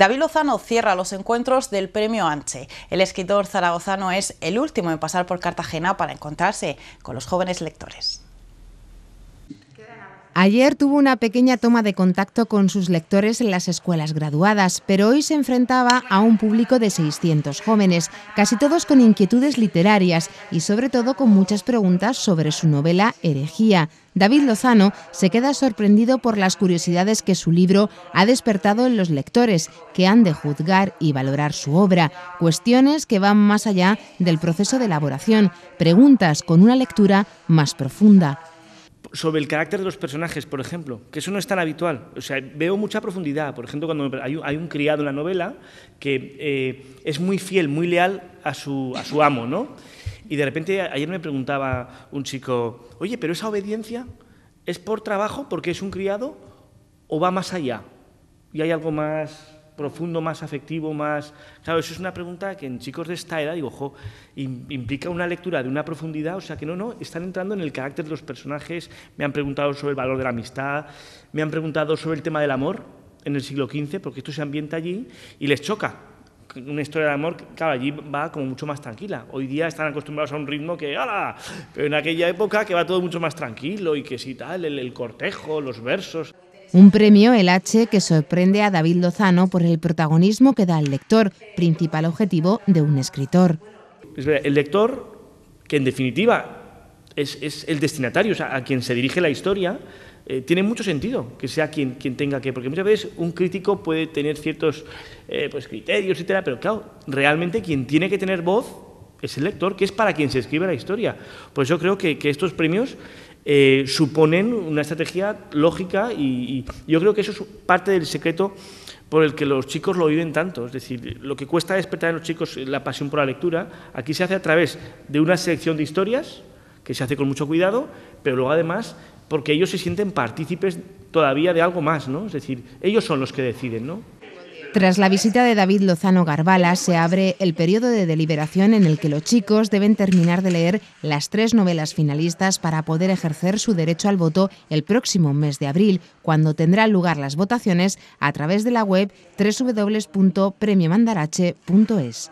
David Lozano cierra los encuentros del Premio Anche. El escritor zaragozano es el último en pasar por Cartagena para encontrarse con los jóvenes lectores. Ayer tuvo una pequeña toma de contacto con sus lectores en las escuelas graduadas, pero hoy se enfrentaba a un público de 600 jóvenes, casi todos con inquietudes literarias y sobre todo con muchas preguntas sobre su novela Herejía. David Lozano se queda sorprendido por las curiosidades que su libro ha despertado en los lectores, que han de juzgar y valorar su obra, cuestiones que van más allá del proceso de elaboración, preguntas con una lectura más profunda sobre el carácter de los personajes, por ejemplo, que eso no es tan habitual. O sea, veo mucha profundidad. Por ejemplo, cuando hay un, criado en la novela que eh, es muy fiel, muy leal a su, a su amo, ¿no? Y de repente ayer me preguntaba un chico, oye, pero esa obediencia es por trabajo, porque es un criado, o va más allá y hay algo más profundo, más afectivo, más... Claro, eso es una pregunta que en chicos de esta edad, digo, ojo, implica una lectura de una profundidad, o sea que no, no, están entrando en el carácter de los personajes, me han preguntado sobre el valor de la amistad, me han preguntado sobre el tema del amor en el siglo XV, porque esto se ambienta allí y les choca, una historia de amor, claro, allí va como mucho más tranquila. Hoy día están acostumbrados a un ritmo que, ¡hala! Pero en aquella época que va todo mucho más tranquilo y que si tal, el cortejo, los versos. Un premio, el H, que sorprende a David Lozano por el protagonismo que da al lector, principal objetivo de un escritor. Pues el lector, que en definitiva es, el destinatario, o sea, a quien se dirige la historia, eh, tiene mucho sentido que sea quien, tenga que, porque muchas veces un crítico puede tener ciertos eh, pues, criterios, etcétera, pero claro, realmente quien tiene que tener voz es el lector, que es para quien se escribe la historia. Pues yo creo que estos premios eh, suponen una estrategia lógica y, yo creo que eso es parte del secreto por el que los chicos lo viven tanto. Es decir, lo que cuesta despertar en los chicos la pasión por la lectura, aquí se hace a través de una selección de historias, que se hace con mucho cuidado, pero luego además porque ellos se sienten partícipes todavía de algo más, ¿no? Es decir, ellos son los que deciden, ¿no? Tras la visita de David Lozano Garbala se abre el periodo de deliberación en el que los chicos deben terminar de leer las tres novelas finalistas para poder ejercer su derecho al voto el próximo mes de abril, cuando tendrán lugar las votaciones a través de la web www.premiomandarache.es.